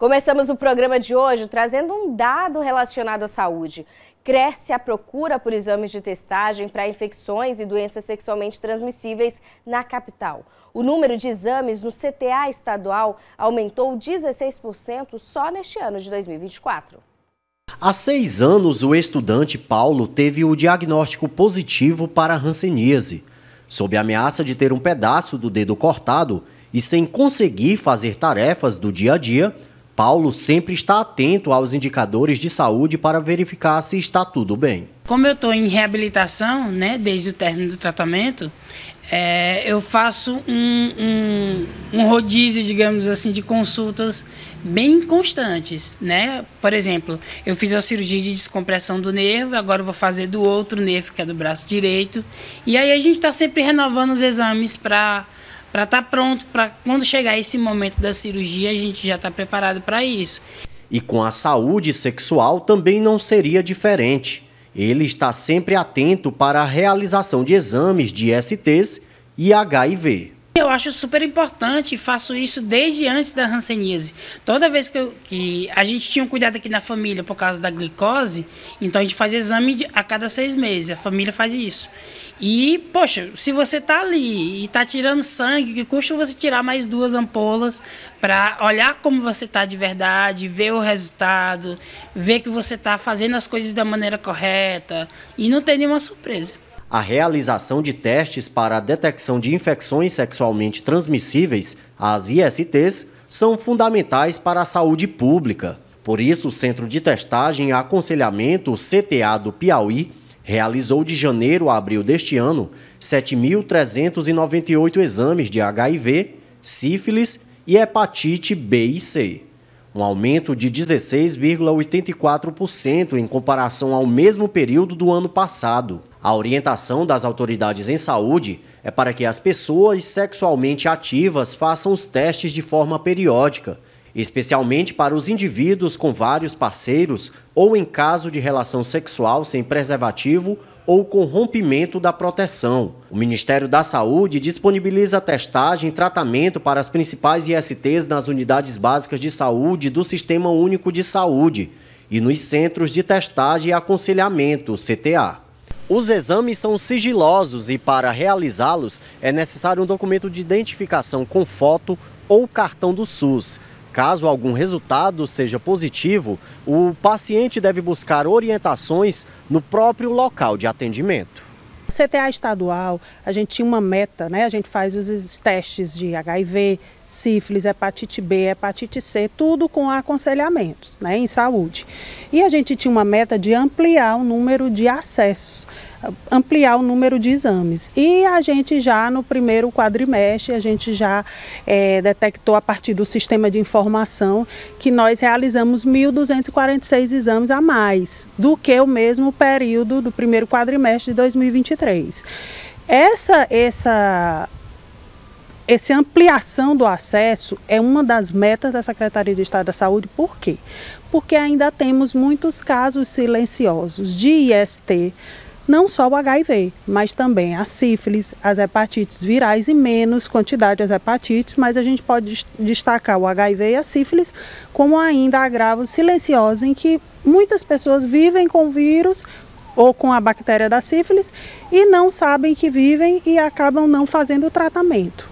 Começamos o programa de hoje trazendo um dado relacionado à saúde. Cresce a procura por exames de testagem para infecções e doenças sexualmente transmissíveis na capital. O número de exames no CTA estadual aumentou 16% só neste ano de 2024. Há seis anos, o estudante Paulo teve o diagnóstico positivo para hanseníase. Sob a ameaça de ter um pedaço do dedo cortado e sem conseguir fazer tarefas do dia a dia, Paulo sempre está atento aos indicadores de saúde para verificar se está tudo bem. Como eu estou em reabilitação, né, desde o término do tratamento, é, eu faço um, um, um, rodízio, digamos assim, de consultas bem constantes, né? Por exemplo, eu fiz a cirurgia de descompressão do nervo, agora vou fazer do outro nervo, que é do braço direito. E aí a gente está sempre renovando os exames para para estar tá pronto para quando chegar esse momento da cirurgia a gente já está preparado para isso. E com a saúde sexual também não seria diferente. Ele está sempre atento para a realização de exames de STs e HIV. Eu acho super importante faço isso desde antes da ranceníase. Toda vez que, eu, que, a gente tinha um cuidado aqui na família por causa da glicose, então a gente faz exame de, a cada seis meses, a família faz isso. E, poxa, se você está ali e está tirando sangue, que custa você tirar mais duas ampolas para olhar como você está de verdade, ver o resultado, ver que você está fazendo as coisas da maneira correta e não ter nenhuma surpresa a realização de testes para a detecção de infecções sexualmente transmissíveis, as ISTs, são fundamentais para a saúde pública. Por isso, o Centro de Testagem e Aconselhamento, CTA do Piauí, realizou de janeiro a abril deste ano 7.398 exames de HIV, sífilis e hepatite B e C um aumento de 16,84% em comparação ao mesmo período do ano passado. A orientação das autoridades em saúde é para que as pessoas sexualmente ativas façam os testes de forma periódica, especialmente para os indivíduos com vários parceiros ou em caso de relação sexual sem preservativo ou com rompimento da proteção. O Ministério da Saúde disponibiliza testagem e tratamento para as principais ISTs nas unidades básicas de saúde do Sistema Único de Saúde e nos Centros de Testagem e Aconselhamento, CTA. Os exames são sigilosos e para realizá-los é necessário um documento de identificação com foto ou cartão do SUS. Caso algum resultado seja positivo, o paciente deve buscar orientações no próprio local de atendimento. O CTA estadual, a gente tinha uma meta, né? A gente faz os testes de HIV, sífilis, hepatite B, hepatite C, tudo com aconselhamentos, né, em saúde. E a gente tinha uma meta de ampliar o número de acessos ampliar o número de exames. E a gente já no primeiro quadrimestre, a gente já é, detectou a partir do sistema de informação que nós realizamos 1.246 exames a mais do que o mesmo período do primeiro quadrimestre de 2023. Essa, essa essa ampliação do acesso é uma das metas da Secretaria de Estado da Saúde, por quê? Porque ainda temos muitos casos silenciosos de IST, não só o HIV, mas também a sífilis, as hepatites virais e menos quantidade as hepatites, mas a gente pode destacar o HIV e a sífilis como ainda agravos silenciosos em que muitas pessoas vivem com o vírus ou com a bactéria da sífilis e não sabem que vivem e acabam não fazendo o tratamento.